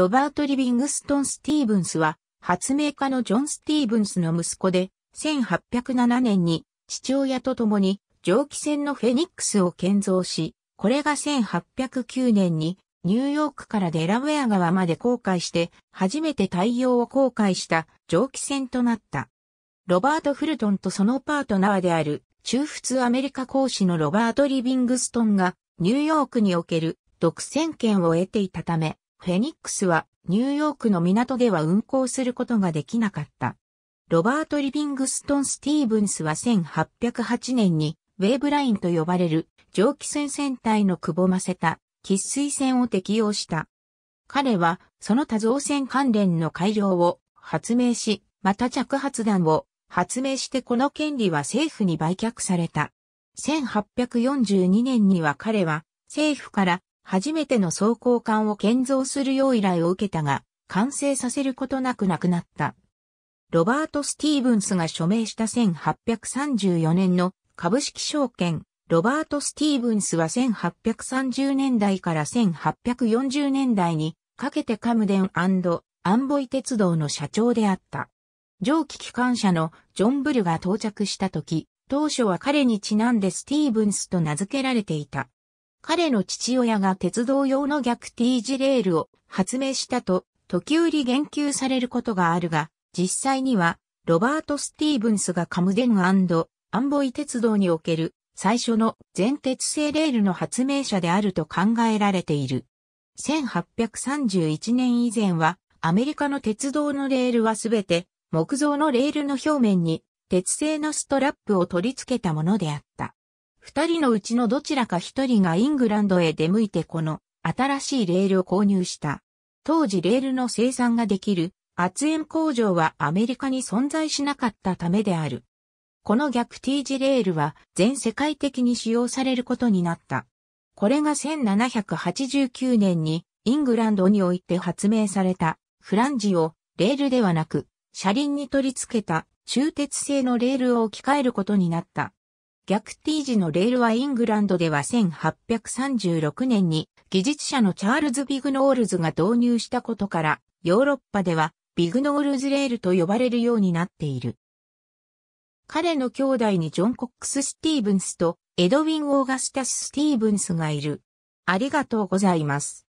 ロバート・リビングストン・スティーブンスは、発明家のジョン・スティーブンスの息子で、1807年に父親と共に蒸気船のフェニックスを建造し、これが1809年にニューヨークからデラウェア川まで航海して初めて太陽を航海した蒸気船となった。ロバート・フルトンとそのパートナーである中仏アメリカ講師のロバート・リビングストンがニューヨークにおける独占権を得ていたため、フェニックスはニューヨークの港では運航することができなかった。ロバート・リビングストン・スティーブンスは1808年にウェーブラインと呼ばれる蒸気船船体のくぼませた喫水船を適用した。彼はその多造船関連の改良を発明し、また着発弾を発明してこの権利は政府に売却された。1842年には彼は政府から初めての装甲艦を建造するよう依頼を受けたが、完成させることなく亡くなった。ロバート・スティーブンスが署名した1834年の株式証券、ロバート・スティーブンスは1830年代から1840年代にかけてカムデンアンボイ鉄道の社長であった。蒸気機関車のジョン・ブルが到着した時、当初は彼にちなんでスティーブンスと名付けられていた。彼の父親が鉄道用の逆 T 字レールを発明したと時折言及されることがあるが、実際にはロバート・スティーブンスがカムデンアンボイ鉄道における最初の全鉄製レールの発明者であると考えられている。1831年以前はアメリカの鉄道のレールはすべて木造のレールの表面に鉄製のストラップを取り付けたものであった。二人のうちのどちらか一人がイングランドへ出向いてこの新しいレールを購入した。当時レールの生産ができる圧縁工場はアメリカに存在しなかったためである。この逆 T 字レールは全世界的に使用されることになった。これが1789年にイングランドにおいて発明されたフランジをレールではなく車輪に取り付けた中鉄製のレールを置き換えることになった。逆 T 字のレールはイングランドでは1836年に技術者のチャールズ・ビグノールズが導入したことから、ヨーロッパではビグノールズレールと呼ばれるようになっている。彼の兄弟にジョン・コックス・スティーブンスとエドウィン・オーガスタス・スティーブンスがいる。ありがとうございます。